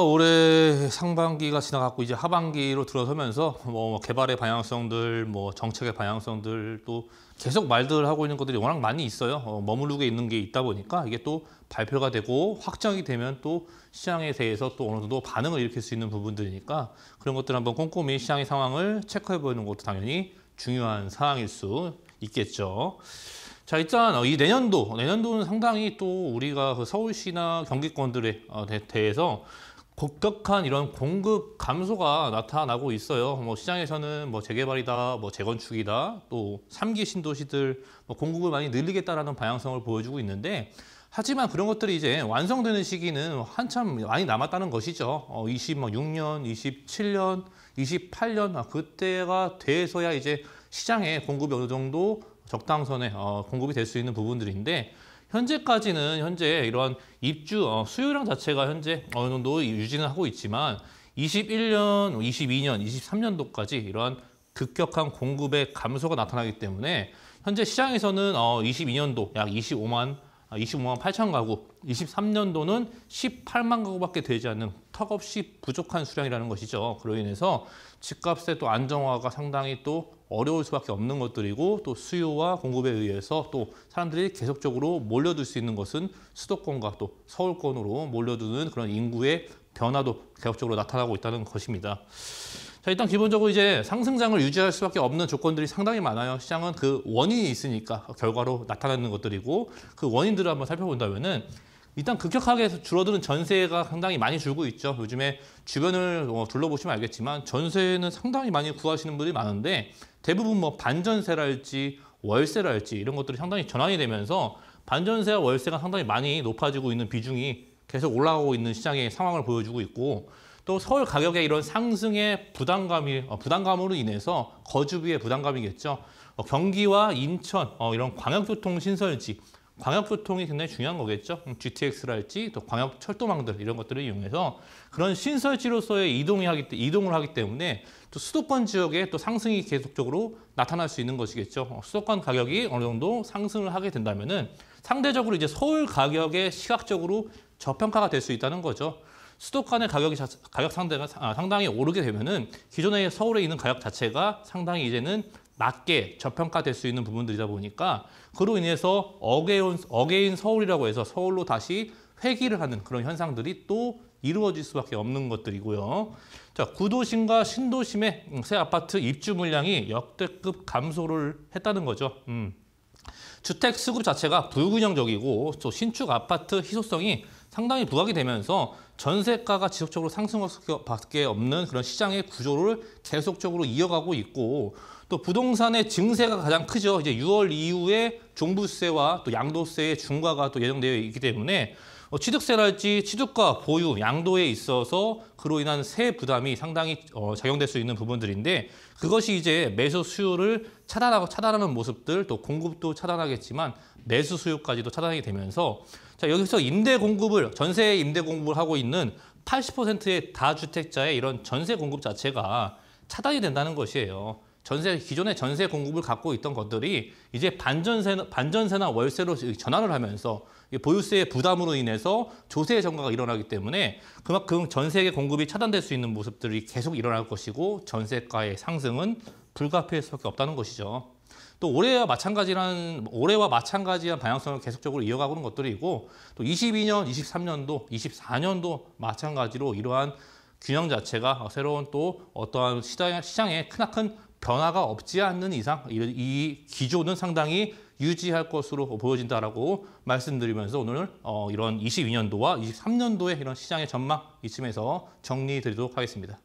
올해 상반기가 지나갔고 이제 하반기로 들어서면서 뭐 개발의 방향성들, 뭐 정책의 방향성들 또 계속 말들 하고 있는 것들이 워낙 많이 있어요. 어, 머무르게 있는 게 있다 보니까 이게 또 발표가 되고 확정이 되면 또 시장에 대해서 또 어느 정도 반응을 일으킬 수 있는 부분들이니까 그런 것들 한번 꼼꼼히 시장의 상황을 체크해 보는 것도 당연히 중요한 사항일 수 있겠죠. 자 일단 어, 이 내년도 내년도는 상당히 또 우리가 그 서울시나 경기권들에 어, 대해서 급격한 이런 공급 감소가 나타나고 있어요. 뭐 시장에서는 뭐 재개발이다, 뭐 재건축이다, 또 3기 신도시들 뭐 공급을 많이 늘리겠다라는 방향성을 보여주고 있는데 하지만 그런 것들이 이제 완성되는 시기는 한참 많이 남았다는 것이죠. 어, 26년, 27년, 28년 아, 그때가 돼서야 이제 시장에 공급이 어느 정도 적당선에 어, 공급이 될 수 있는 부분들인데 현재까지는 현재 이러한 입주 어, 수요량 자체가 현재 어느 정도 유지는 하고 있지만 21년, 22년, 23년도까지 이러한 급격한 공급의 감소가 나타나기 때문에 현재 시장에서는 어, 22년도 약 25만 25만 8천 가구, 23년도는 18만 가구밖에 되지 않는 턱없이 부족한 수량이라는 것이죠. 그로 인해서 집값의 또 안정화가 상당히 또 어려울 수밖에 없는 것들이고 또 수요와 공급에 의해서 또 사람들이 계속적으로 몰려들 수 있는 것은 수도권과 또 서울권으로 몰려드는 그런 인구의 변화도 계속적으로 나타나고 있다는 것입니다. 자, 일단 기본적으로 이제 상승장을 유지할 수밖에 없는 조건들이 상당히 많아요. 시장은 그 원인이 있으니까 결과로 나타나는 것들이고 그 원인들을 한번 살펴본다면은 일단 급격하게 줄어드는 전세가 상당히 많이 줄고 있죠. 요즘에 주변을 어, 둘러보시면 알겠지만 전세는 상당히 많이 구하시는 분들이 많은데 대부분 뭐 반전세랄지 월세랄지 이런 것들이 상당히 전환이 되면서 반전세와 월세가 상당히 많이 높아지고 있는 비중이 계속 올라가고 있는 시장의 상황을 보여주고 있고 또 서울 가격의 이런 상승의 부담감이 어, 부담감으로 인해서 거주비의 부담감이겠죠. 어, 경기와 인천 이런 광역교통 신설지 광역교통이 굉장히 중요한 거겠죠. GTX랄지 또 광역 철도망들 이런 것들을 이용해서 그런 신설지로서의 이동이 하기, 이동을 하기 때문에 또 수도권 지역에 또 상승이 계속적으로 나타날 수 있는 것이겠죠. 어, 수도권 가격이 어느 정도 상승을 하게 된다면은 상대적으로 이제 서울 가격에 시각적으로 저평가가 될 수 있다는 거죠. 수도권의 가격이 자, 가격 상대가 아, 상당히 오르게 되면은 기존에 서울에 있는 가격 자체가 상당히 이제는 낮게 저평가될 수 있는 부분들이다 보니까 그로 인해서 어게인, 어게인 서울이라고 해서 서울로 다시 회귀를 하는 그런 현상들이 또 이루어질 수밖에 없는 것들이고요. 자, 구도심과 신도심의 음, 새 아파트 입주 물량이 역대급 감소를 했다는 거죠. 음. 주택 수급 자체가 불균형적이고 또 신축 아파트 희소성이 상당히 부각이 되면서 전세가가 지속적으로 상승할 수밖에 없는 그런 시장의 구조를 계속적으로 이어가고 있고 또 부동산의 증세가 가장 크죠. 이제 6월 이후에 종부세와 또 양도세의 중과가 또 예정되어 있기 때문에 어, 취득세랄지 취득과 보유, 양도에 있어서 그로 인한 세 부담이 상당히 어, 작용될 수 있는 부분들인데 그것이 이제 매수 수요를 차단하고 차단하는 모습들 또 공급도 차단하겠지만 매수 수요까지도 차단하게 되면서 자 여기서 임대 공급을 전세 임대 공급을 하고 있는 80%의 다주택자의 이런 전세 공급 자체가 차단이 된다는 것이에요. 전세 기존의 전세 공급을 갖고 있던 것들이 이제 반전세 반전세나 월세로 전환을 하면서 보유세의 부담으로 인해서 조세 정가가 일어나기 때문에 그만큼 전세의 공급이 차단될 수 있는 모습들이 계속 일어날 것이고 전세가의 상승은 불가피할 수밖에 없다는 것이죠. 또 올해와 마찬가지란 올해와 마찬가지한 방향성을 계속적으로 이어가고는 것들이고 또 22년, 23년도, 24년도 마찬가지로 이러한 균형 자체가 새로운 또 어떠한 시장의, 시장의 크나큰 변화가 없지 않는 이상 이 기조는 상당히 유지할 것으로 보여진다라고 말씀드리면서 오늘 어, 이런 22년도와 23년도의 이런 시장의 전망 이쯤에서 정리드리도록 해 하겠습니다.